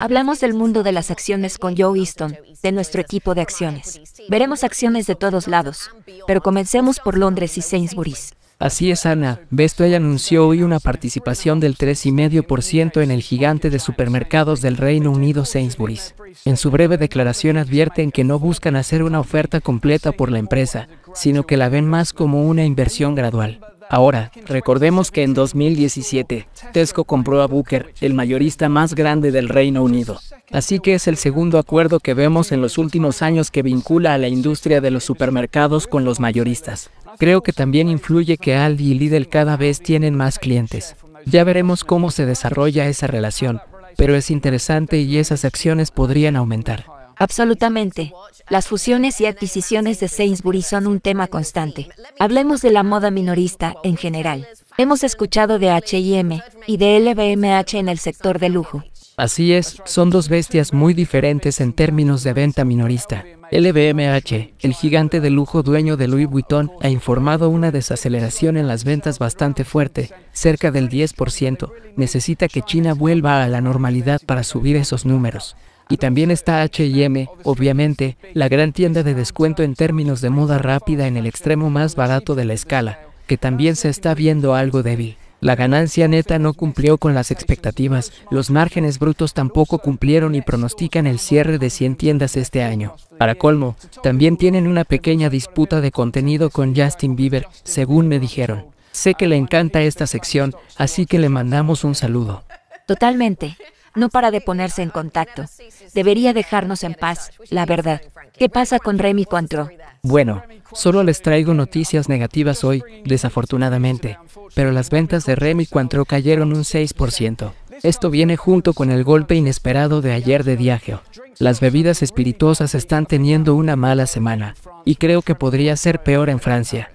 Hablamos del mundo de las acciones con Joe Easton, de nuestro equipo de acciones. Veremos acciones de todos lados, pero comencemos por Londres y Sainsbury's. Así es, Ana. Bestway anunció hoy una participación del 3,5% en el gigante de supermercados del Reino Unido Sainsbury's. En su breve declaración advierten que no buscan hacer una oferta completa por la empresa, sino que la ven más como una inversión gradual. Ahora, recordemos que en 2017, Tesco compró a Booker, el mayorista más grande del Reino Unido. Así que es el segundo acuerdo que vemos en los últimos años que vincula a la industria de los supermercados con los mayoristas. Creo que también influye que Aldi y Lidl cada vez tienen más clientes. Ya veremos cómo se desarrolla esa relación, pero es interesante y esas acciones podrían aumentar. Absolutamente. Las fusiones y adquisiciones de Sainsbury son un tema constante. Hablemos de la moda minorista en general. Hemos escuchado de HM y de LVMH en el sector de lujo. Así es, son dos bestias muy diferentes en términos de venta minorista. LVMH, el gigante de lujo dueño de Louis Vuitton, ha informado una desaceleración en las ventas bastante fuerte, cerca del 10%. Necesita que China vuelva a la normalidad para subir esos números. Y también está HM, obviamente, la gran tienda de descuento en términos de moda rápida en el extremo más barato de la escala, que también se está viendo algo débil. La ganancia neta no cumplió con las expectativas, los márgenes brutos tampoco cumplieron y pronostican el cierre de 100 tiendas este año. Para colmo, también tienen una pequeña disputa de contenido con Justin Bieber, según me dijeron. Sé que le encanta esta sección, así que le mandamos un saludo. Totalmente no para de ponerse en contacto. Debería dejarnos en paz, la verdad. ¿Qué pasa con Remy Cointreau? Bueno, solo les traigo noticias negativas hoy, desafortunadamente, pero las ventas de Remy Cointreau cayeron un 6%. Esto viene junto con el golpe inesperado de ayer de Diageo. Las bebidas espirituosas están teniendo una mala semana, y creo que podría ser peor en Francia.